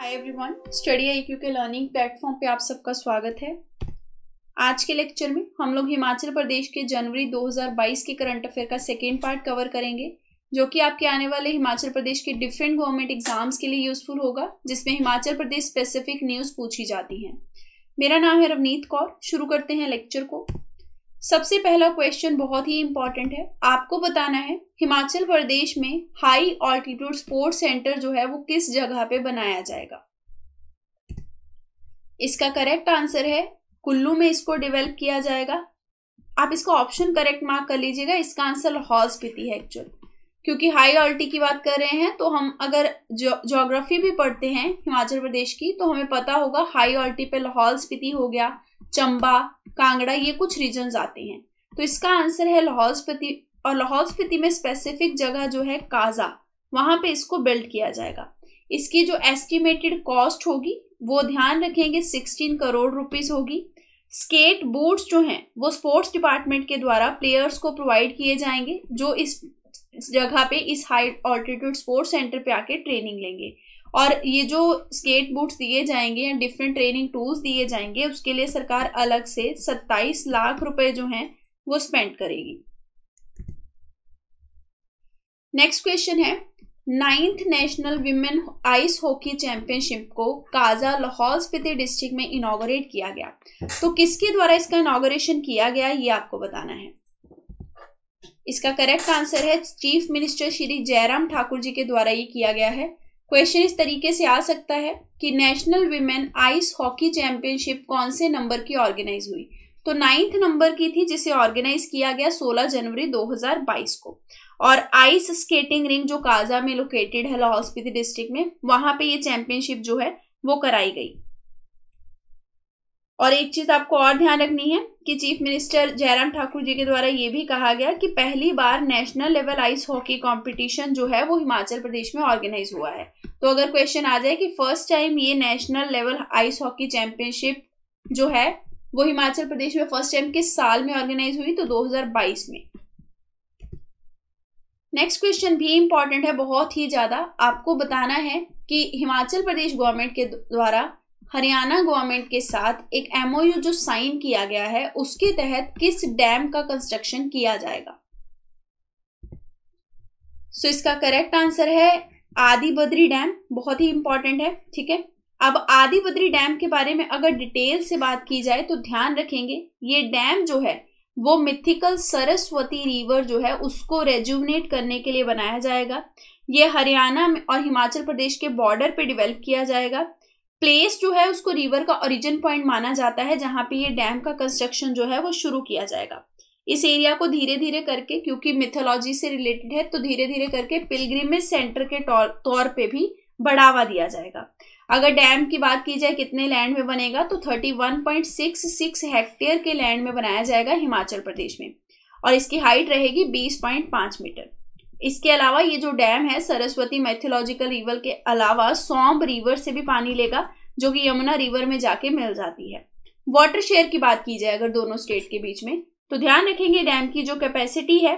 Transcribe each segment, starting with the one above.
hi everyone study आई के learning platform पे आप सबका स्वागत है आज के लेक्चर में हम लोग हिमाचल प्रदेश के जनवरी 2022 के करंट अफेयर का सेकेंड पार्ट कवर करेंगे जो कि आपके आने वाले हिमाचल प्रदेश के डिफरेंट गवर्नमेंट एग्जाम्स के लिए यूजफुल होगा जिसमें हिमाचल प्रदेश स्पेसिफिक न्यूज़ पूछी जाती हैं मेरा नाम है रवनीत कौर शुरू करते हैं लेक्चर को सबसे पहला क्वेश्चन बहुत ही इंपॉर्टेंट है आपको बताना है हिमाचल प्रदेश में हाई ऑल्टीट्यूड स्पोर्ट्स सेंटर जो है वो किस जगह पे बनाया जाएगा इसका करेक्ट आंसर है कुल्लू में इसको डेवलप किया जाएगा आप इसका ऑप्शन करेक्ट मार्क कर लीजिएगा इसका आंसर लाहौल स्पीति है एक्चुअल क्योंकि हाई ऑल्टी की बात कर रहे हैं तो हम अगर जोग्राफी भी पढ़ते हैं हिमाचल प्रदेश की तो हमें पता होगा हाई ऑल्टी पे लाहौल स्पीति हो गया चंबा कांगड़ा ये कुछ रीजन आते हैं तो इसका आंसर है लाहौल स्पीति और लाहौल स्पीति में स्पेसिफिक जगह जो है काजा वहां पे इसको बिल्ड किया जाएगा इसकी जो एस्टिमेटेड कॉस्ट होगी वो ध्यान रखेंगे सिक्सटीन करोड़ रुपीज होगी स्केट बूट्स जो हैं वो स्पोर्ट्स डिपार्टमेंट के द्वारा प्लेयर्स को प्रोवाइड किए जाएंगे जो इस जगह पे इस हाई ऑल्टीट्यूड स्पोर्ट्स सेंटर पे आके ट्रेनिंग लेंगे और ये जो स्केट बूट्स दिए जाएंगे या डिफरेंट ट्रेनिंग टूल्स दिए जाएंगे उसके लिए सरकार अलग से सत्ताईस लाख रुपए जो हैं वो स्पेंड करेगी नेक्स्ट क्वेश्चन है ninth national women ice hockey championship को काजा लाहौल स्पीति डिस्ट्रिक्ट में इनोग्रेट किया गया तो किसके द्वारा इसका इनोग्रेशन किया गया ये आपको बताना है इसका करेक्ट आंसर है चीफ मिनिस्टर श्री जयराम ठाकुर जी के द्वारा ये किया गया है क्वेश्चन इस तरीके से आ सकता है कि national women ice hockey championship कौन से नंबर की ऑर्गेनाइज हुई तो नाइन्थ नंबर की थी जिसे ऑर्गेनाइज किया गया 16 जनवरी 2022 को और आइस स्केटिंग रिंग जो काजा में लोकेटेड है लाहौल स्पीति डिस्ट्रिक्ट में वहां पे ये चैंपियनशिप जो है वो कराई गई और एक चीज़ आपको और ध्यान रखनी है कि चीफ मिनिस्टर जयराम ठाकुर जी के द्वारा ये भी कहा गया कि पहली बार national level ice hockey competition जो है वो हिमाचल प्रदेश में ऑर्गेनाइज हुआ है तो अगर क्वेश्चन आ जाए कि फर्स्ट टाइम ये national level ice hockey championship जो है वो हिमाचल प्रदेश में फर्स्ट टाइम किस साल में ऑर्गेनाइज हुई तो 2022 में नेक्स्ट क्वेश्चन भी इंपॉर्टेंट है बहुत ही ज़्यादा आपको बताना है कि हिमाचल प्रदेश गवर्नमेंट के द्वारा हरियाणा गवर्नमेंट के साथ एक एमओयू जो साइन किया गया है उसके तहत किस डैम का कंस्ट्रक्शन किया जाएगा सो so, इसका करेक्ट आंसर है आदि बद्री डैम बहुत ही इंपॉर्टेंट है ठीक है अब आदि बद्री डैम के बारे में अगर डिटेल से बात की जाए तो ध्यान रखेंगे ये डैम जो है वो मिथिकल सरस्वती रिवर जो है उसको रेजुवनेट करने के लिए बनाया जाएगा ये हरियाणा और हिमाचल प्रदेश के बॉर्डर पे डेवलप किया जाएगा प्लेस जो है उसको रिवर का ओरिजिन पॉइंट माना जाता है जहां पे ये डैम का कंस्ट्रक्शन जो है वो शुरू किया जाएगा इस एरिया को धीरे धीरे करके क्योंकि मिथोलॉजी से रिलेटेड है तो धीरे धीरे करके पिलग्रिमेज सेंटर के तौर पे भी बढ़ावा दिया जाएगा अगर डैम की बात की जाए कितने लैंड में बनेगा तो 31.66 हेक्टेयर के लैंड में बनाया जाएगा हिमाचल प्रदेश में और इसकी हाइट रहेगी 20.5 मीटर इसके अलावा ये जो डैम है सरस्वती मैथोलॉजिकल रिवर के अलावा सौंब रिवर से भी पानी लेगा जो कि यमुना रिवर में जाके मिल जाती है वाटर शेयर की बात की जाए अगर दोनों स्टेट के बीच में तो ध्यान रखेंगे डैम की जो कैपेसिटी है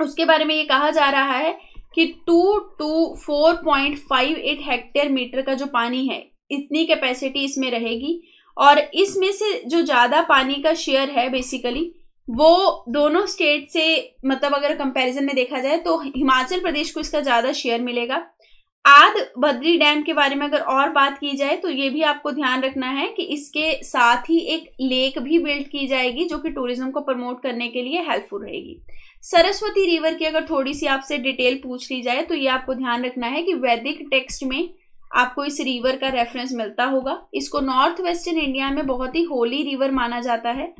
उसके बारे में ये कहा जा रहा है कि two two four point five eight hectare metre का जो पानी है इतनी कैपेसिटी इसमें रहेगी और इसमें से जो ज़्यादा पानी का शेयर है बेसिकली वो दोनों स्टेट से मतलब अगर कंपैरिजन में देखा जाए तो हिमाचल प्रदेश को इसका ज़्यादा शेयर मिलेगा आद बद्री डैम के बारे में अगर और बात की जाए तो ये भी आपको ध्यान रखना है कि इसके साथ ही एक लेक भी बिल्ड की जाएगी जो कि टूरिज्म को प्रमोट करने के लिए हेल्पफुल रहेगी सरस्वती रिवर की अगर थोड़ी सी आपसे डिटेल पूछ ली जाए तो ये आपको ध्यान रखना है कि वैदिक टेक्स्ट में आपको इस रिवर का रेफरेंस मिलता होगा इसको नॉर्थ वेस्टर्न इंडिया में बहुत ही होली रिवर माना जाता है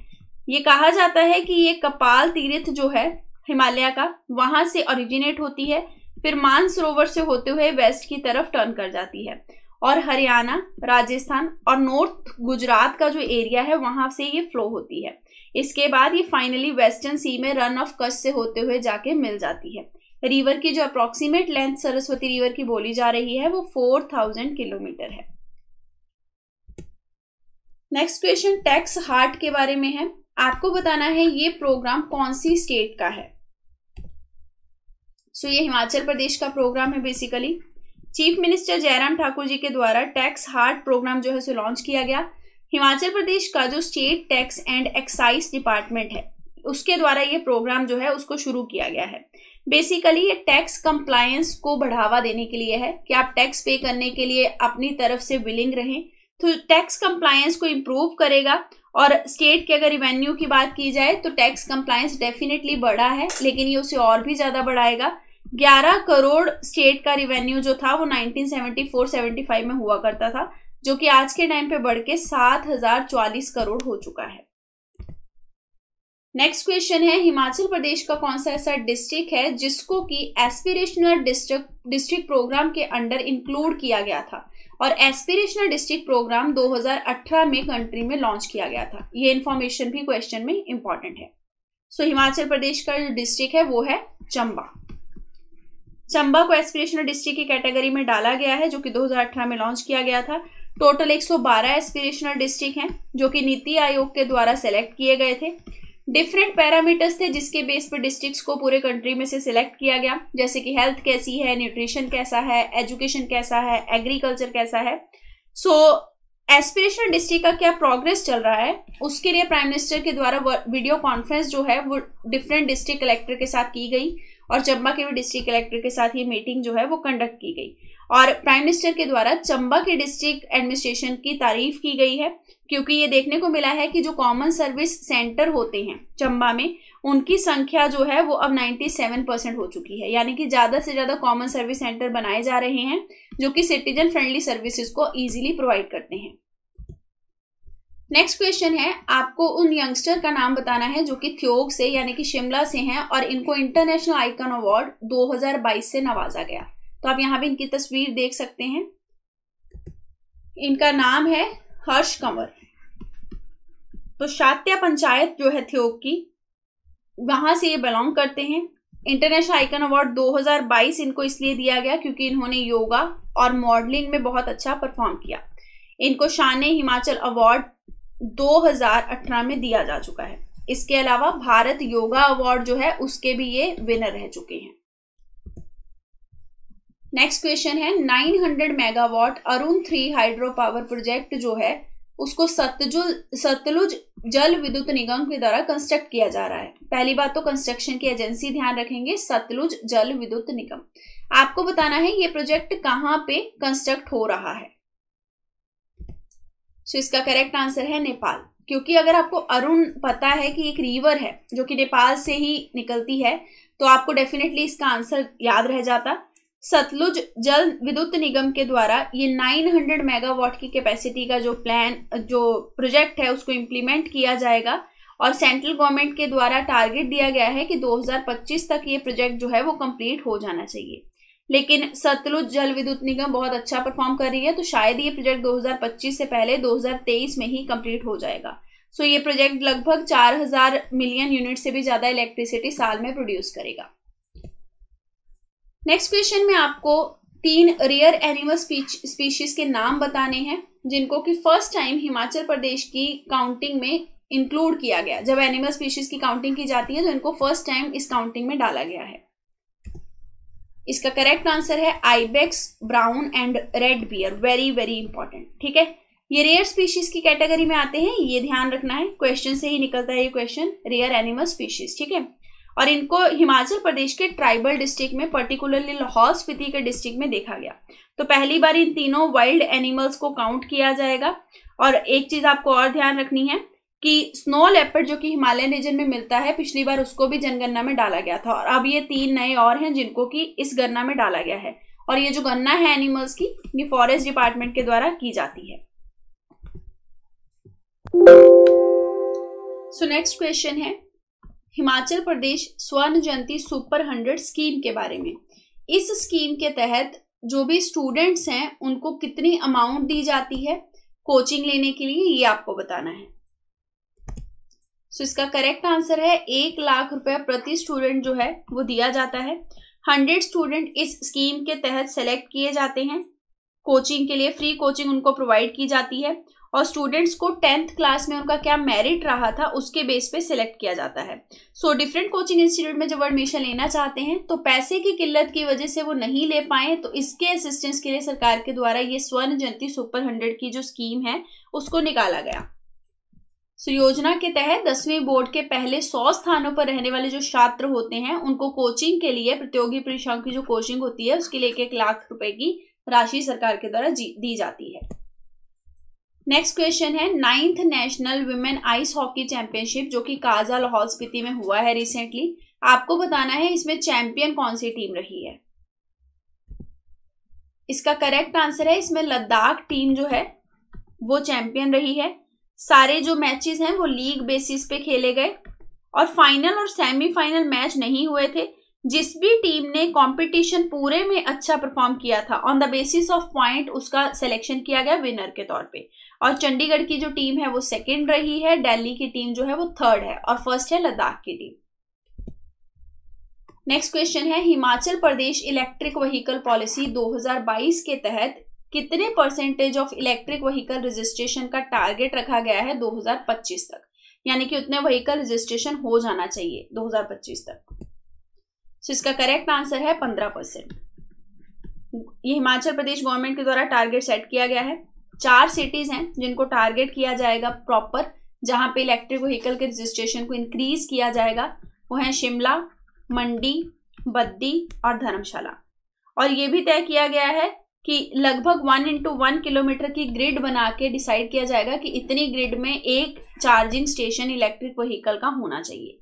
ये कहा जाता है कि ये कपाल तीर्थ जो है हिमालय का वहां से ओरिजिनेट होती है फिर मानसरोवर से होते हुए वेस्ट की तरफ टर्न कर जाती है और हरियाणा राजस्थान और नॉर्थ गुजरात का जो एरिया है वहां से ये फ्लो होती है इसके बाद ये फाइनली वेस्टर्न सी में रन ऑफ कच्छ से होते हुए जाके मिल जाती है रिवर की जो अप्रोक्सीमेट लेंथ सरस्वती रिवर की बोली जा रही है वो फोर थाउजेंड किलोमीटर है नेक्स्ट क्वेश्चन टैक्स हार्ट के बारे में है आपको बताना है ये प्रोग्राम कौन सी स्टेट का है सो so, ये हिमाचल प्रदेश का प्रोग्राम है basically chief minister Jairam Thakur ji के द्वारा टैक्स हार्ट प्रोग्राम जो है सो लॉन्च किया गया हिमाचल प्रदेश का जो state tax and excise department है उसके द्वारा ये प्रोग्राम जो है उसको शुरू किया गया है बेसिकली ये टैक्स कंप्लायंस को बढ़ावा देने के लिए है कि आप टैक्स पे करने के लिए अपनी तरफ से विलिंग रहें तो टैक्स कंप्लायंस को इम्प्रूव करेगा और स्टेट के अगर रिवेन्यू की बात की जाए तो टैक्स कंप्लायंस डेफिनेटली बढ़ा है लेकिन ये उसे और भी ज़्यादा बढ़ाएगा 11 करोड़ स्टेट का रिवेन्यू जो था वो 1974-75 में हुआ करता था जो कि आज के टाइम पे बढ़ के सात हजार चालीस करोड़ हो चुका है नेक्स्ट क्वेश्चन है हिमाचल प्रदेश का कौन सा ऐसा डिस्ट्रिक्ट है जिसको कि एस्पिरेशनल डिस्ट्रिक्ट डिस्ट्रिक्ट प्रोग्राम के अंडर इंक्लूड किया गया था और एस्पिरेशनल डिस्ट्रिक्ट प्रोग्राम 2018 में कंट्री में लॉन्च किया गया था ये इन्फॉर्मेशन भी क्वेश्चन में इंपॉर्टेंट है सो so, हिमाचल प्रदेश का जो डिस्ट्रिक्ट है वो है चंबा चंबा को एस्पिरेशनल डिस्ट्रिक्ट की कैटेगरी में डाला गया है जो कि 2018 में लॉन्च किया गया था टोटल 112 एस्पिरेशनल डिस्ट्रिक्ट हैं जो कि नीति आयोग के द्वारा सेलेक्ट किए गए थे डिफरेंट पैरामीटर्स थे जिसके बेस पर डिस्ट्रिक्ट्स को पूरे कंट्री में से सिलेक्ट किया गया जैसे कि हेल्थ कैसी है न्यूट्रिशन कैसा है एजुकेशन कैसा है एग्रीकल्चर कैसा है सो so, डिस्ट्रिक्ट का क्या प्रोग्रेस चल रहा है उसके लिए प्राइम मिनिस्टर के द्वारा वीडियो कॉन्फ्रेंस जो है वो डिफरेंट डिस्ट्रिक्ट कलेक्टर के साथ की गई और चंबा के भी डिस्ट्रिक्ट कलेक्टर के साथ ये मीटिंग जो है वो कंडक्ट की गई और प्राइम मिनिस्टर के द्वारा चंबा के डिस्ट्रिक्ट एडमिनिस्ट्रेशन की तारीफ की गई है क्योंकि ये देखने को मिला है कि जो कॉमन सर्विस सेंटर होते हैं चंबा में उनकी संख्या जो है वो अब 97 परसेंट हो चुकी है यानी कि ज़्यादा से ज़्यादा कॉमन सर्विस सेंटर बनाए जा रहे हैं जो कि सिटीजन फ्रेंडली सर्विसेज को इजीली प्रोवाइड करते हैं नेक्स्ट क्वेश्चन है आपको उन यंगस्टर का नाम बताना है जो कि थ्योग से यानी कि शिमला से हैं और इनको इंटरनेशनल आइकन अवार्ड 2022 से नवाजा गया तो आप यहाँ भी इनकी तस्वीर देख सकते हैं इनका नाम है हर्ष कंवर तो शात्या पंचायत जो है थियोग की वहां से ये बिलोंग करते हैं इंटरनेशनल आइकन अवार्ड 2022 इनको इसलिए दिया गया क्योंकि इन्होंने योगा और मॉडलिंग में बहुत अच्छा परफॉर्म किया इनको शान हिमाचल अवार्ड 2018 में दिया जा चुका है इसके अलावा भारत योगा अवार्ड जो है उसके भी ये विनर रह चुके हैं नेक्स्ट क्वेश्चन है 900 megawatt Arun three hydro power project जो है उसको सतजुल सतलुज जल विद्युत निगम के द्वारा कंस्ट्रक्ट किया जा रहा है पहली बात तो कंस्ट्रक्शन की एजेंसी ध्यान रखेंगे सतलुज जल विद्युत निगम आपको बताना है ये प्रोजेक्ट कहाँ पे कंस्ट्रक्ट हो रहा है सो इसका करेक्ट आंसर है नेपाल क्योंकि अगर आपको अरुण पता है कि एक रिवर है जो कि नेपाल से ही निकलती है तो आपको डेफिनेटली इसका आंसर याद रह जाता सतलुज जल विद्युत निगम के द्वारा ये 900 मेगावाट की कैपेसिटी का जो प्लान जो प्रोजेक्ट है उसको इम्प्लीमेंट किया जाएगा और सेंट्रल गवर्नमेंट के द्वारा टारगेट दिया गया है कि 2025 तक ये प्रोजेक्ट जो है वो कंप्लीट हो जाना चाहिए लेकिन सतलुज जल विद्युत निगम बहुत अच्छा परफॉर्म कर रही है तो शायद ये प्रोजेक्ट 2025 से पहले 2023 में ही कंप्लीट हो जाएगा सो ये प्रोजेक्ट लगभग 4000 मिलियन यूनिट से भी ज़्यादा इलेक्ट्रिसिटी साल में प्रोड्यूस करेगा नेक्स्ट क्वेश्चन में आपको तीन रेयर एनिमल स्पीशीज के नाम बताने हैं जिनको कि फर्स्ट टाइम हिमाचल प्रदेश की काउंटिंग में इंक्लूड किया गया जब एनिमल स्पीशीज की काउंटिंग की जाती है तो इनको फर्स्ट टाइम इस काउंटिंग में डाला गया है इसका करेक्ट आंसर है ibex brown and red bear very very important ठीक है ये रेयर स्पीशीज की कैटेगरी में आते हैं ये ध्यान रखना है क्वेश्चन से ही निकलता है ये क्वेश्चन रेयर एनिमल स्पीशीज ठीक है और इनको हिमाचल प्रदेश के ट्राइबल डिस्ट्रिक्ट में पर्टिकुलरली लाहौल स्पीति के डिस्ट्रिक्ट में देखा गया तो पहली बार इन तीनों वाइल्ड एनिमल्स को काउंट किया जाएगा और एक चीज़ आपको और ध्यान रखनी है कि स्नो लेपर्ड जो कि हिमालयन रीजन में मिलता है पिछली बार उसको भी जनगणना में डाला गया था और अब ये तीन नए और हैं जिनको कि इस गणना में डाला गया है और ये जो गणना है एनिमल्स की ये फॉरेस्ट डिपार्टमेंट के द्वारा की जाती है सो नेक्स्ट क्वेश्चन है हिमाचल प्रदेश स्वर्ण जयंती सुपर हंड्रेड स्कीम के बारे में इस स्कीम के तहत जो भी स्टूडेंट्स हैं उनको कितनी अमाउंट दी जाती है कोचिंग लेने के लिए ये आपको बताना है सो so, इसका करेक्ट आंसर है एक लाख रुपया प्रति स्टूडेंट जो है वो दिया जाता है हंड्रेड स्टूडेंट इस स्कीम के तहत सेलेक्ट किए जाते हैं कोचिंग के लिए फ्री कोचिंग उनको प्रोवाइड की जाती है और स्टूडेंट्स को टेंथ क्लास में उनका क्या मेरिट रहा था उसके बेस पे सिलेक्ट किया जाता है सो डिफरेंट कोचिंग इंस्टीट्यूट में जब एडमिशन लेना चाहते हैं तो पैसे की किल्लत की वजह से वो नहीं ले पाए तो इसके असिस्टेंस के लिए सरकार के द्वारा ये स्वर्ण जयंती सुपर हंड्रेड की जो स्कीम है उसको निकाला गया सो so, योजना के तहत दसवीं बोर्ड के पहले सौ स्थानों पर रहने वाले जो छात्र होते हैं उनको कोचिंग के लिए प्रतियोगी परीक्षाओं की जो कोचिंग होती है उसके लिए एक लाख रुपए की राशि सरकार के द्वारा दी जाती है नेक्स्ट क्वेश्चन है ninth national women ice hockey championship जो कि काजा लाहौल स्पीति में हुआ है रिसेंटली आपको बताना है इसमें चैंपियन कौन सी टीम रही है इसका करेक्ट आंसर है इसमें लद्दाख टीम जो है वो चैंपियन रही है सारे जो मैचेस हैं वो लीग बेसिस पे खेले गए और फाइनल और सेमीफाइनल मैच नहीं हुए थे जिस भी टीम ने कंपटीशन पूरे में अच्छा परफॉर्म किया था on the basis of point उसका सिलेक्शन किया गया विनर के तौर पे और चंडीगढ़ की जो टीम है वो सेकेंड रही है दिल्ली की टीम जो है वो थर्ड है और फर्स्ट है लद्दाख की टीम नेक्स्ट क्वेश्चन है Himachal Pradesh electric vehicle policy 2022 के तहत कितने percentage of electric vehicle registration का टारगेट रखा गया है 2025 तक यानी कि उतने वहीकल रजिस्ट्रेशन हो जाना चाहिए 2025 तक सो इसका करेक्ट आंसर है 15 परसेंट ये हिमाचल प्रदेश गवर्नमेंट के द्वारा टारगेट सेट किया गया है चार सिटीज हैं जिनको टारगेट किया जाएगा प्रॉपर जहां पे इलेक्ट्रिक व्हीकल के रजिस्ट्रेशन को इंक्रीज किया जाएगा वो है शिमला मंडी बद्दी और धर्मशाला और ये भी तय किया गया है कि लगभग वन इंटू वन किलोमीटर की ग्रिड बना के डिसाइड किया जाएगा कि इतनी ग्रिड में एक चार्जिंग स्टेशन इलेक्ट्रिक व्हीकल का होना चाहिए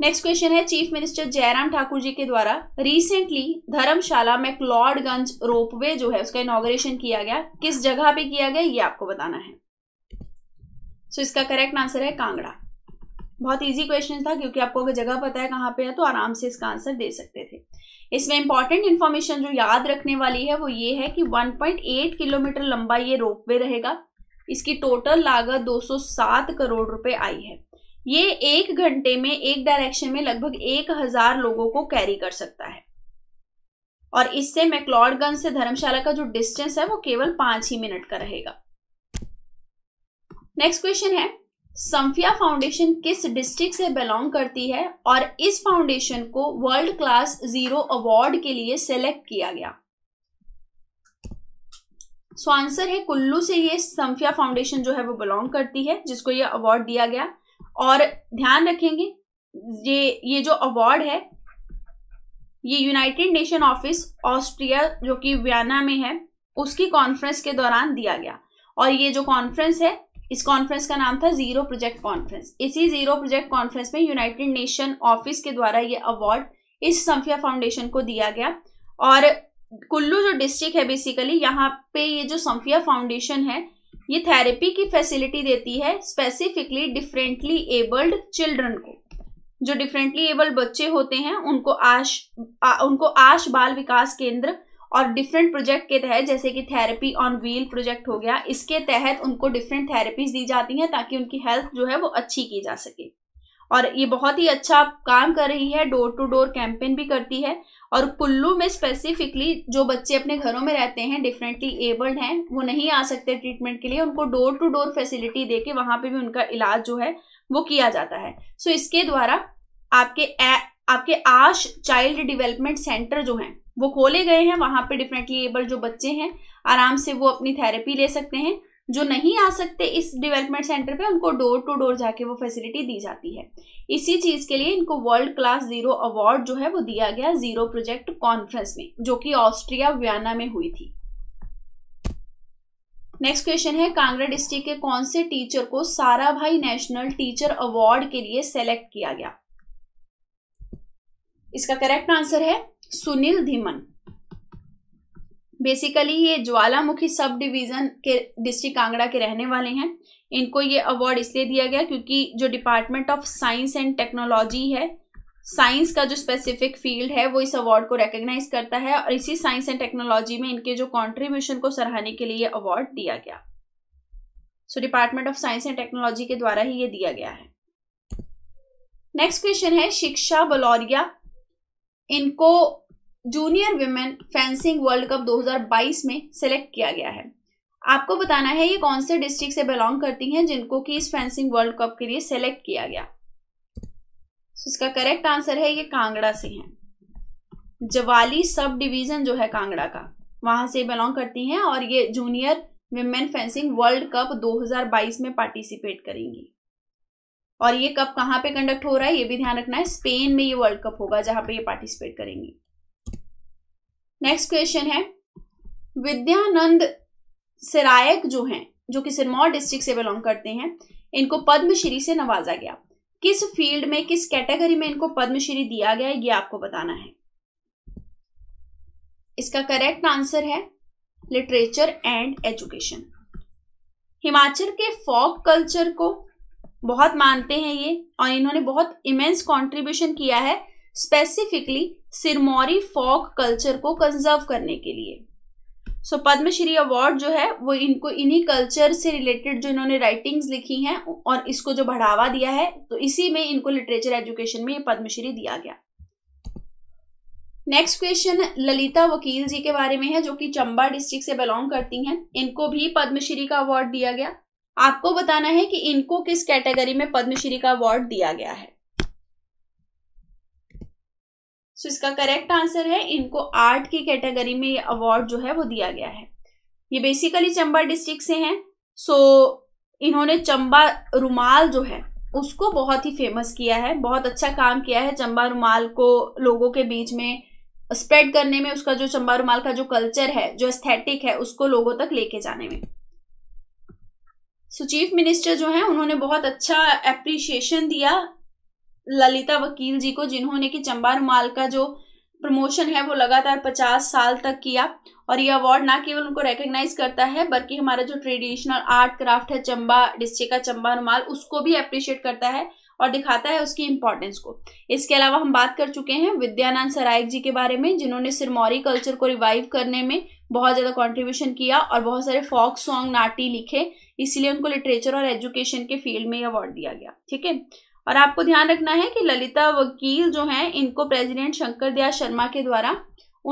नेक्स्ट क्वेश्चन है चीफ मिनिस्टर जयराम ठाकुर जी के द्वारा रिसेंटली धर्मशाला में क्लॉडगंज रोपवे जो है उसका इनोग्रेशन किया गया किस जगह पे किया गया ये आपको बताना है सो so, इसका करेक्ट आंसर है कांगड़ा बहुत इजी क्वेश्चन था क्योंकि आपको अगर जगह पता है कहाँ पे है तो आराम से इसका आंसर दे सकते थे इसमें इंपॉर्टेंट इन्फॉर्मेशन जो याद रखने वाली है वो ये है कि वन किलोमीटर लंबा ये रोपवे रहेगा इसकी टोटल लागत दो करोड़ रुपए आई है ये एक घंटे में एक डायरेक्शन में लगभग एक हजार लोगों को कैरी कर सकता है और इससे मैक्लॉडगंज से धर्मशाला का जो डिस्टेंस है वो केवल पांच ही मिनट का रहेगा नेक्स्ट क्वेश्चन है संफिया फाउंडेशन किस डिस्ट्रिक्ट से बिलोंग करती है और इस फाउंडेशन को वर्ल्ड क्लास जीरो अवार्ड के लिए सेलेक्ट किया गया सो आंसर है कुल्लू से ये संफिया फाउंडेशन जो है वो बिलोंग करती है जिसको ये अवार्ड दिया गया और ध्यान रखेंगे ये ये जो अवार्ड है ये यूनाइटेड नेशन ऑफिस ऑस्ट्रिया जो कि वियना में है उसकी कॉन्फ्रेंस के दौरान दिया गया और ये जो कॉन्फ्रेंस है इस कॉन्फ्रेंस का नाम था जीरो प्रोजेक्ट कॉन्फ्रेंस इसी जीरो प्रोजेक्ट कॉन्फ्रेंस में यूनाइटेड नेशन ऑफिस के द्वारा ये अवार्ड इस संफिया फाउंडेशन को दिया गया और कुल्लू जो डिस्ट्रिक्ट है बेसिकली यहाँ पे ये जो संफिया फाउंडेशन है ये थेरेपी की फैसिलिटी देती है स्पेसिफिकली डिफरेंटली एबल्ड चिल्ड्रन को जो डिफरेंटली एबल्ड बच्चे होते हैं उनको आश आ, उनको आश बाल विकास केंद्र और डिफरेंट प्रोजेक्ट के तहत जैसे कि थेरेपी ऑन व्हील प्रोजेक्ट हो गया इसके तहत उनको डिफरेंट थेरेपीज दी जाती हैं ताकि उनकी हेल्थ जो है वो अच्छी की जा सके और ये बहुत ही अच्छा काम कर रही है डोर टू डोर कैंपेन भी करती है और कुल्लू में स्पेसिफिकली जो बच्चे अपने घरों में रहते हैं डिफरेंटली एबल्ड हैं वो नहीं आ सकते ट्रीटमेंट के लिए उनको डोर टू डोर फैसिलिटी दे के वहाँ पर भी उनका इलाज जो है वो किया जाता है सो so, इसके द्वारा आपके आपके आश चाइल्ड डिवेलपमेंट सेंटर जो हैं वो खोले गए हैं वहाँ पे डिफरेंटली एबल्ड जो बच्चे हैं आराम से वो अपनी थेरेपी ले सकते हैं जो नहीं आ सकते इस डेवलपमेंट सेंटर पे उनको डोर टू डोर जाके वो फैसिलिटी दी जाती है इसी चीज़ के लिए इनको वर्ल्ड क्लास जीरो अवार्ड जो है वो दिया गया जीरो प्रोजेक्ट कॉन्फ्रेंस में जो कि ऑस्ट्रिया व्याना में हुई थी नेक्स्ट क्वेश्चन है कांगड़ा डिस्ट्रिक्ट के कौन से टीचर को सारा भाई नेशनल टीचर अवार्ड के लिए सेलेक्ट किया गया इसका करेक्ट आंसर है सुनील धीमन बेसिकली ये ज्वालामुखी सब डिवीज़न के डिस्ट्रिक्ट कांगड़ा के रहने वाले हैं इनको ये अवार्ड इसलिए दिया गया क्योंकि जो department of science and technology है साइंस का जो स्पेसिफिक फील्ड है वो इस अवार्ड को रिकग्नाइज करता है और इसी साइंस एंड टेक्नोलॉजी में इनके जो कॉन्ट्रीब्यूशन को सराहने के लिए अवार्ड दिया गया so department of science and technology के द्वारा ही ये दिया गया है नेक्स्ट क्वेश्चन है शिक्षा बलौरिया इनको junior women fencing world cup 2022 में सेलेक्ट किया गया है आपको बताना है ये कौन से डिस्ट्रिक्ट से बिलोंग करती हैं जिनको कि इस फेंसिंग वर्ल्ड कप के लिए सेलेक्ट किया गया इसका करेक्ट आंसर है ये कांगड़ा से है जवाली सब डिवीजन जो है कांगड़ा का वहां से बिलोंग करती हैं और ये junior women fencing world cup 2022 में पार्टिसिपेट करेंगी और ये कप कहाँ पे कंडक्ट हो रहा है ये भी ध्यान रखना है स्पेन में ये वर्ल्ड कप होगा जहाँ पे ये पार्टिसिपेट करेंगी नेक्स्ट क्वेश्चन है विद्यानंद सरायक जो हैं जो कि सिरमौर डिस्ट्रिक्ट से बिलोंग करते हैं इनको पद्मश्री से नवाजा गया किस फील्ड में किस कैटेगरी में इनको पद्मश्री दिया गया है ये आपको बताना है इसका करेक्ट आंसर है लिटरेचर एंड एजुकेशन हिमाचल के फोक कल्चर को बहुत मानते हैं ये और इन्होंने बहुत इमेंस कंट्रीब्यूशन किया है स्पेसिफिकली सिरमौरी फोक कल्चर को कंजर्व करने के लिए सो so, पद्मश्री अवार्ड जो है वो इनको इन्हीं कल्चर से रिलेटेड जो इन्होंने राइटिंग्स लिखी हैं और इसको जो बढ़ावा दिया है तो इसी में इनको लिटरेचर एजुकेशन में ये पद्मश्री दिया गया नेक्स्ट क्वेश्चन ललिता वकील जी के बारे में है जो कि चंबा डिस्ट्रिक्ट से बिलोंग करती हैं इनको भी पद्मश्री का अवार्ड दिया गया आपको बताना है कि इनको किस कैटेगरी में पद्मश्री का अवार्ड दिया गया है सो so, इसका करेक्ट आंसर है इनको आर्ट की कैटेगरी में ये अवार्ड जो है वो दिया गया है ये बेसिकली चंबा डिस्ट्रिक्ट से हैं सो so, इन्होंने चंबा रुमाल जो है उसको बहुत ही फेमस किया है बहुत अच्छा काम किया है चंबा रुमाल को लोगों के बीच में स्प्रेड करने में उसका जो चंबा रुमाल का जो कल्चर है जो एस्थेटिक है उसको लोगों तक लेके जाने में सो चीफ मिनिस्टर जो हैं उन्होंने बहुत अच्छा एप्रिशिएशन दिया ललिता वकील जी को जिन्होंने कि चंबा रुमाल का जो प्रमोशन है वो लगातार पचास साल तक किया और ये अवार्ड ना केवल उनको रिकग्नाइज करता है बल्कि हमारा जो ट्रेडिशनल आर्ट क्राफ्ट है चंबा डिस्ट्रिक्ट का चंबा रुमाल उसको भी अप्रिशिएट करता है और दिखाता है उसकी इंपॉर्टेंस को इसके अलावा हम बात कर चुके हैं विद्यानंद सरायक जी के बारे में जिन्होंने सिरमौरी कल्चर को रिवाइव करने में बहुत ज़्यादा कंट्रीब्यूशन किया और बहुत सारे फॉक सॉन्ग नाटी लिखे इसीलिए उनको लिटरेचर और एजुकेशन के फील्ड में ये अवार्ड दिया गया ठीक है और आपको ध्यान रखना है कि ललिता वकील जो हैं इनको प्रेसिडेंट शंकर दयाल शर्मा के द्वारा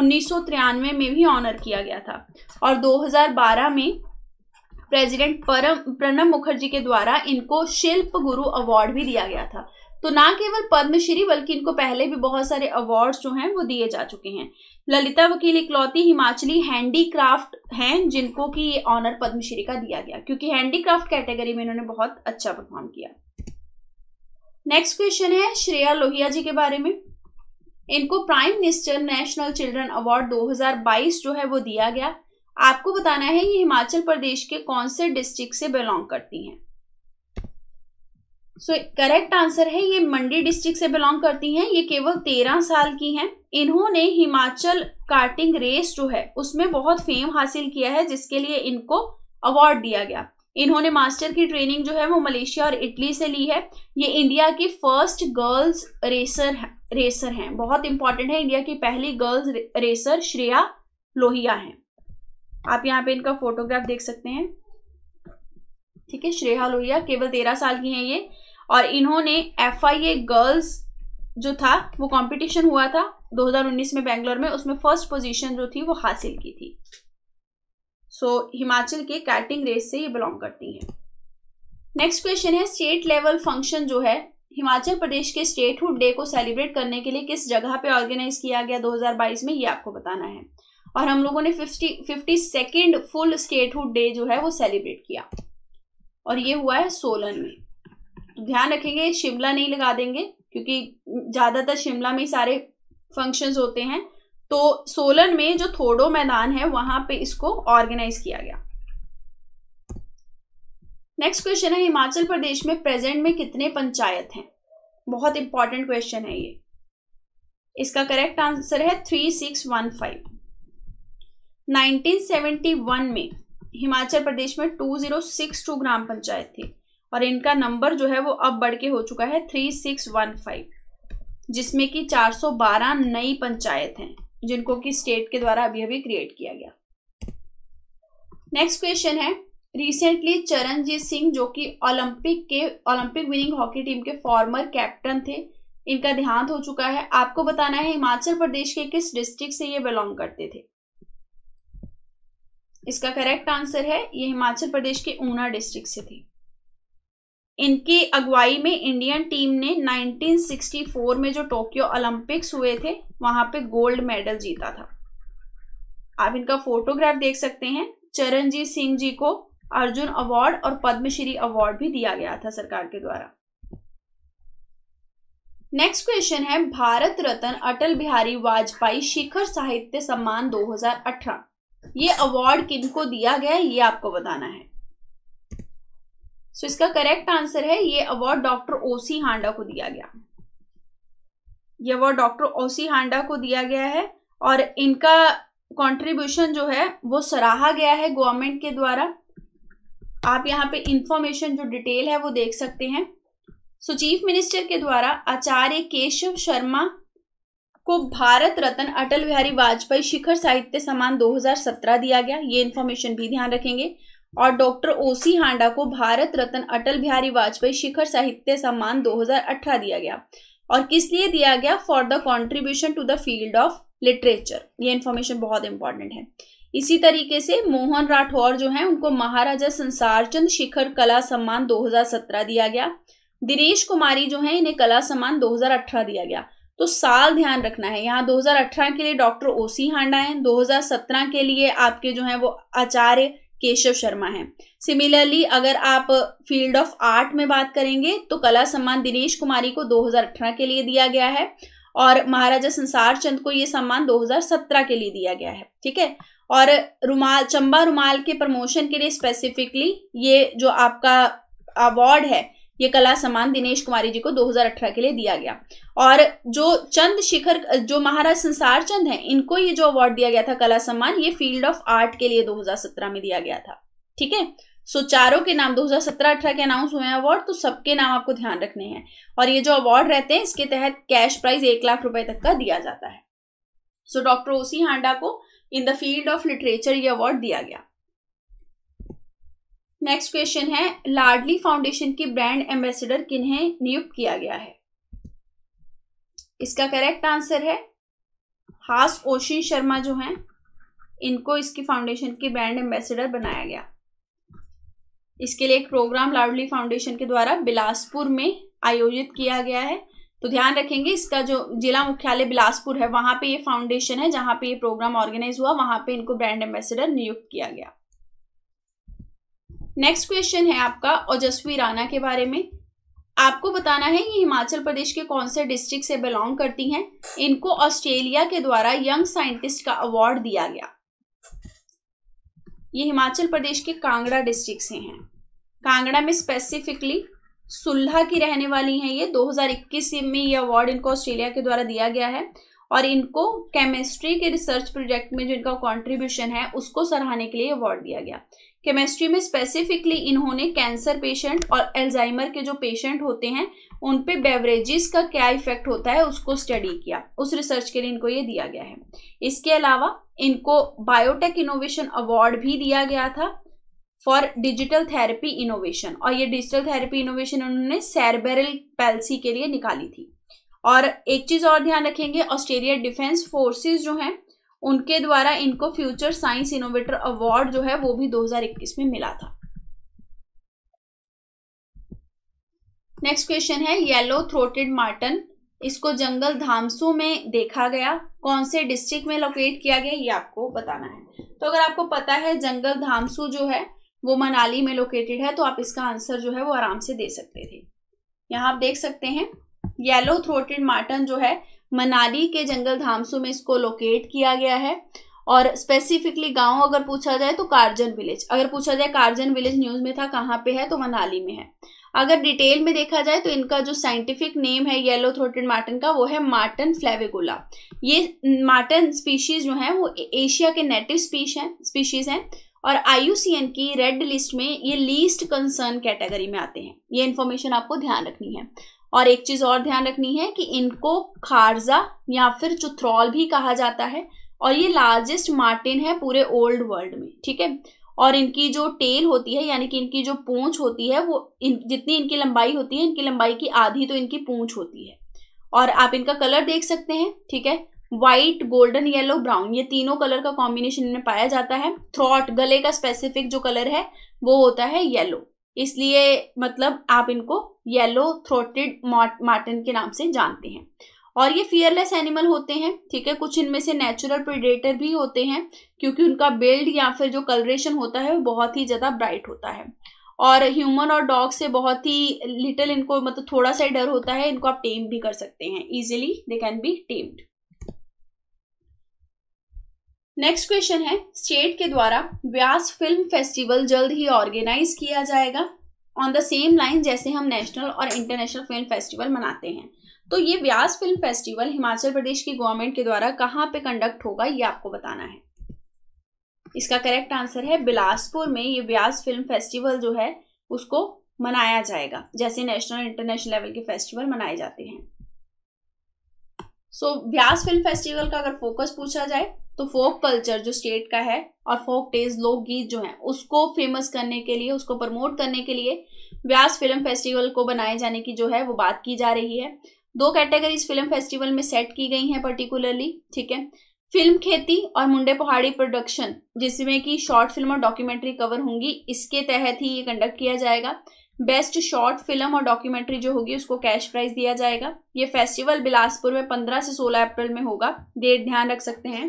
उन्नीस में भी ऑनर किया गया था और 2012 में प्रेसिडेंट परम प्रणब मुखर्जी के द्वारा इनको शिल्प गुरु अवार्ड भी दिया गया था तो ना केवल पद्मश्री बल्कि इनको पहले भी बहुत सारे अवार्ड्स जो हैं वो दिए जा चुके हैं ललिता वकील इकलौती हिमाचली हैंडीक्राफ्ट हैं जिनको कि ऑनर पद्मश्री का दिया गया क्योंकि हैंडीक्राफ्ट कैटेगरी में इन्होंने बहुत अच्छा परफॉर्म किया नेक्स्ट क्वेश्चन है श्रेया लोहिया जी के बारे में इनको prime minister national children award 2022 जो है वो दिया गया आपको बताना है ये हिमाचल प्रदेश के कौन से डिस्ट्रिक्ट से बिलोंग करती हैं सो करेक्ट आंसर है ये मंडी डिस्ट्रिक्ट से बिलोंग करती हैं ये केवल तेरह साल की हैं इन्होंने हिमाचल कार्टिंग रेस जो है उसमें बहुत फेम हासिल किया है जिसके लिए इनको अवार्ड दिया गया इन्होंने मास्टर की ट्रेनिंग जो है वो मलेशिया और इटली से ली है ये इंडिया की फर्स्ट गर्ल्स रेसर है, रेसर हैं बहुत इंपॉर्टेंट है इंडिया की पहली गर्ल्स रेसर श्रेया लोहिया हैं आप यहाँ पे इनका फोटोग्राफ देख सकते हैं ठीक है श्रेया लोहिया केवल तेरह साल की हैं ये और इन्होंने एफ गर्ल्स जो था वो कॉम्पिटिशन हुआ था दो में बेंगलोर में उसमें फर्स्ट पोजिशन जो थी वो हासिल की थी सो so, हिमाचल के कैटिंग रेस से ये बिलोंग करती हैं नेक्स्ट क्वेश्चन है स्टेट लेवल फंक्शन जो है हिमाचल प्रदेश के स्टेटहुड डे को सेलिब्रेट करने के लिए किस जगह पे ऑर्गेनाइज किया गया 2022 में ये आपको बताना है और हम लोगों ने fifty fifty second full statehood day जो है वो सेलिब्रेट किया और ये हुआ है सोलन में तो ध्यान रखेंगे शिमला नहीं लगा देंगे क्योंकि ज़्यादातर शिमला में सारे फंक्शंस होते हैं तो सोलन में जो थोड़ो मैदान है वहां पे इसको ऑर्गेनाइज किया गया नेक्स्ट क्वेश्चन है हिमाचल प्रदेश में प्रेजेंट में कितने पंचायत हैं बहुत इंपॉर्टेंट क्वेश्चन है ये इसका करेक्ट आंसर है three six one five nineteen seventy one में हिमाचल प्रदेश में टू जीरो सिक्स टू ग्राम पंचायत थी और इनका नंबर जो है वो अब बढ़ के हो चुका है थ्री सिक्स वन फाइव जिसमें कि चार सौ बारह नई पंचायत हैं जिनको कि स्टेट के द्वारा अभी अभी क्रिएट किया गया नेक्स्ट क्वेश्चन है रिसेंटली चरणजीत सिंह जो कि ओलंपिक के ओलंपिक विनिंग हॉकी टीम के फॉर्मर कैप्टन थे इनका देहांत हो चुका है आपको बताना है हिमाचल प्रदेश के किस डिस्ट्रिक्ट से ये बिलोंग करते थे इसका करेक्ट आंसर है ये हिमाचल प्रदेश के ऊना डिस्ट्रिक्ट से थी इनकी अगुवाई में इंडियन टीम ने 1964 में जो टोक्यो ओलंपिक्स हुए थे वहां पे गोल्ड मेडल जीता था आप इनका फोटोग्राफ देख सकते हैं चरणजीत सिंह जी को अर्जुन अवार्ड और पद्मश्री अवार्ड भी दिया गया था सरकार के द्वारा नेक्स्ट क्वेश्चन है भारत रत्न अटल बिहारी वाजपेयी शिखर साहित्य सम्मान 2018 ये अवार्ड किनको दिया गया ये आपको बताना है सो so, इसका करेक्ट आंसर है ये अवार्ड डॉक्टर ओसी हांडा को दिया गया ये अवार्ड डॉक्टर ओसी हांडा को दिया गया है और इनका कंट्रीब्यूशन जो है वो सराहा गया है गवर्नमेंट के द्वारा आप यहाँ पे इंफॉर्मेशन जो डिटेल है वो देख सकते हैं सो चीफ मिनिस्टर के द्वारा आचार्य केशव शर्मा को भारत रत्न अटल बिहारी वाजपेयी शिखर साहित्य सम्मान 2017 दिया गया ये इन्फॉर्मेशन भी ध्यान रखेंगे और डॉक्टर ओसी हांडा को भारत रत्न अटल बिहारी वाजपेयी शिखर साहित्य सम्मान 2018 दिया गया और किस लिए दिया गया for the contribution to the field of literature ये इन्फॉर्मेशन बहुत इंपॉर्टेंट है इसी तरीके से मोहन राठौर जो है उनको महाराजा संसारचंद शिखर कला सम्मान 2017 दिया गया दिनेश कुमारी जो है इन्हें कला सम्मान 2018 दिया गया तो साल ध्यान रखना है यहाँ 2018 के लिए डॉक्टर ओसी हांडा हैं 2017 के लिए आपके जो है वो आचार्य केशव शर्मा हैं सिमिलरली अगर आप फील्ड ऑफ आर्ट में बात करेंगे तो कला सम्मान दिनेश कुमारी को 2018 के लिए दिया गया है और महाराजा संसार चंद को ये सम्मान 2017 के लिए दिया गया है ठीक है और रुमाल चंबा रुमाल के प्रमोशन के लिए स्पेसिफिकली ये जो आपका अवार्ड है ये कला सम्मान दिनेश कुमारी जी को 2018 के लिए दिया गया और जो चंद शिखर जो महाराज संसार चंद है इनको ये जो अवार्ड दिया गया था कला सम्मान ये फील्ड ऑफ आर्ट के लिए 2017 में दिया गया था ठीक है सो चारों के नाम 2017-18 के अनाउंस हुए हैं अवार्ड तो सबके नाम आपको ध्यान रखने हैं और ये जो अवार्ड रहते हैं इसके तहत कैश प्राइज एक लाख रुपए तक का दिया जाता है सो डॉक्टर ओसी हांडा को in the field of literature ये अवार्ड दिया गया नेक्स्ट क्वेश्चन है लाडली फाउंडेशन की ब्रांड एम्बेसडर किन्हें नियुक्त किया गया है इसका करेक्ट आंसर है हास ओशी शर्मा जो हैं इनको इसकी फाउंडेशन की ब्रांड एम्बेसडर बनाया गया इसके लिए एक प्रोग्राम लाडली फाउंडेशन के द्वारा बिलासपुर में आयोजित किया गया है तो ध्यान रखेंगे इसका जो जिला मुख्यालय बिलासपुर है वहां पे ये फाउंडेशन है जहां पे ये प्रोग्राम ऑर्गेनाइज हुआ वहां पे इनको ब्रांड एम्बेसडर नियुक्त किया गया नेक्स्ट क्वेश्चन है आपका ओजस्वी राणा के बारे में आपको बताना है ये हिमाचल प्रदेश के कौन से डिस्ट्रिक्ट से बिलोंग करती हैं इनको ऑस्ट्रेलिया के द्वारा यंग साइंटिस्ट का अवार्ड दिया गया ये हिमाचल प्रदेश के कांगड़ा डिस्ट्रिक्ट से हैं कांगड़ा में स्पेसिफिकली सुल्हा की रहने वाली हैं ये 2021 में ये अवार्ड इनको ऑस्ट्रेलिया के द्वारा दिया गया है और इनको केमिस्ट्री के रिसर्च प्रोजेक्ट में जो इनका कॉन्ट्रीब्यूशन है उसको सराहने के लिए अवार्ड दिया गया केमिस्ट्री में स्पेसिफिकली इन्होंने कैंसर पेशेंट और एल्जाइमर के जो पेशेंट होते हैं उन पे बेवरेजेस का क्या इफेक्ट होता है उसको स्टडी किया उस रिसर्च के लिए इनको ये दिया गया है इसके अलावा इनको बायोटेक इनोवेशन अवार्ड भी दिया गया था फॉर डिजिटल थेरेपी इनोवेशन और ये डिजिटल थेरेपी इनोवेशन उन्होंने सैरबेरल पैल्सी के लिए निकाली थी और एक चीज़ और ध्यान रखेंगे ऑस्ट्रेलिया डिफेंस फोर्सेज जो हैं उनके द्वारा इनको फ्यूचर साइंस इनोवेटर अवार्ड जो है वो भी 2021 में मिला था नेक्स्ट क्वेश्चन है येलो थ्रोटेड मार्टन इसको जंगल धामसू में देखा गया कौन से डिस्ट्रिक्ट में लोकेट किया गया ये आपको बताना है तो अगर आपको पता है जंगल धामसू जो है वो मनाली में लोकेटेड है तो आप इसका आंसर जो है वो आराम से दे सकते थे यहाँ आप देख सकते हैं येलो थ्रोटेड मार्टन जो है मनाली के जंगल धामसू में इसको लोकेट किया गया है और स्पेसिफिकली गांव अगर पूछा जाए तो कार्जन विलेज अगर पूछा जाए कार्जन विलेज न्यूज में था कहाँ पे है तो मनाली में है अगर डिटेल में देखा जाए तो इनका जो साइंटिफिक नेम है येलो थ्रोटेड मार्टन का वो है मार्टन फ्लेवेगुला ये मार्टन स्पीशीज जो है वो एशिया के नेटिव स्पीश हैं स्पीशीज हैं और आईयूसीएन की रेड लिस्ट में ये लीस्ट कंसर्न कैटेगरी में आते हैं ये इन्फॉर्मेशन आपको ध्यान रखनी है और एक चीज़ और ध्यान रखनी है कि इनको खारजा या फिर चुथरौल भी कहा जाता है और ये लार्जेस्ट मार्टिन है पूरे ओल्ड वर्ल्ड में ठीक है और इनकी जो टेल होती है यानी कि इनकी जो पूंछ होती है वो इन जितनी इनकी लंबाई होती है इनकी लंबाई की आधी तो इनकी पूंछ होती है और आप इनका कलर देख सकते हैं ठीक है व्हाइट गोल्डन येलो ब्राउन ये तीनों कलर का कॉम्बिनेशन में पाया जाता है थ्रॉट गले का स्पेसिफिक जो कलर है वो होता है येलो इसलिए मतलब आप इनको येलो थ्रोटेड मार्टन के नाम से जानते हैं और ये फियरलेस एनिमल होते हैं ठीक है कुछ इनमें से नेचुरल प्रिडेटर भी होते हैं क्योंकि उनका बिल्ड या फिर जो कलरेशन होता है वो बहुत ही ज़्यादा ब्राइट होता है और ह्यूमन और डॉग से बहुत ही लिटिल इनको मतलब थोड़ा सा डर होता है इनको आप टेम भी कर सकते हैं easily they can be tamed next question है स्टेट के द्वारा व्यास फिल्म फेस्टिवल जल्द ही ऑर्गेनाइज किया जाएगा ऑन द सेम लाइन जैसे हम नेशनल और इंटरनेशनल फिल्म फेस्टिवल मनाते हैं तो ये व्यास फिल्म फेस्टिवल हिमाचल प्रदेश की गवर्नमेंट के द्वारा कहाँ पे कंडक्ट होगा ये आपको बताना है इसका करेक्ट आंसर है बिलासपुर में ये व्यास फिल्म फेस्टिवल जो है उसको मनाया जाएगा जैसे नेशनल इंटरनेशनल लेवल के फेस्टिवल मनाए जाते हैं so so, Vyas film festival का अगर फोकस पूछा जाए तो फोक कल्चर जो स्टेट का है और फोक टेज लोकगीत जो है उसको फेमस करने के लिए उसको प्रमोट करने के लिए व्यास फिल्म फेस्टिवल को बनाए जाने की जो है वो बात की जा रही है दो कैटेगरीज फिल्म फेस्टिवल में सेट की गई हैं पर्टिकुलरली ठीक है फिल्म खेती और मुंडे पहाड़ी प्रोडक्शन जिसमें कि शॉर्ट फिल्म और डॉक्यूमेंट्री कवर होंगी इसके तहत ही ये कंडक्ट किया जाएगा बेस्ट शॉर्ट फिल्म और डॉक्यूमेंट्री जो होगी उसको कैश प्राइज दिया जाएगा ये फेस्टिवल बिलासपुर में 15 से 16 अप्रैल में होगा डेट ध्यान रख सकते हैं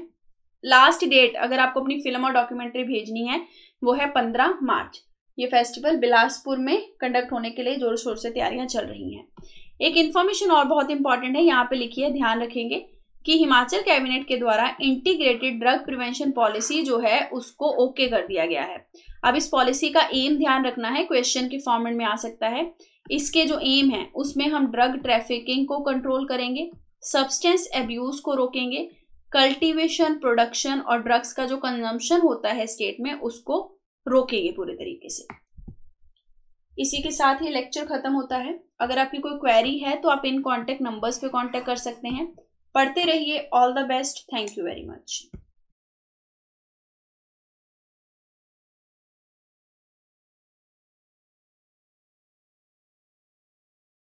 लास्ट डेट अगर आपको अपनी फिल्म और डॉक्यूमेंट्री भेजनी है वो है पंद्रह मार्च ये फेस्टिवल बिलासपुर में कंडक्ट होने के लिए जोर शोर से तैयारियां चल रही हैं एक इन्फॉर्मेशन और बहुत इंपॉर्टेंट है यहाँ पे लिखिए ध्यान रखेंगे कि हिमाचल कैबिनेट के द्वारा इंटीग्रेटेड ड्रग प्रिवेंशन पॉलिसी जो है उसको ओके कर दिया गया है अब इस पॉलिसी का एम ध्यान रखना है क्वेश्चन के फॉर्मेट में आ सकता है इसके जो एम है उसमें हम ड्रग ट्रैफिकिंग को कंट्रोल करेंगे सब्सटेंस एब्यूज को रोकेंगे कल्टीवेशन प्रोडक्शन और ड्रग्स का जो कंजम्पशन होता है स्टेट में उसको रोकेगी पूरे तरीके से इसी के साथ ही लेक्चर खत्म होता है अगर आपकी कोई क्वेरी है तो आप इन कॉन्टेक्ट नंबर्स पे कॉन्टेक्ट कर सकते हैं पढ़ते रहिए all the best thank you very much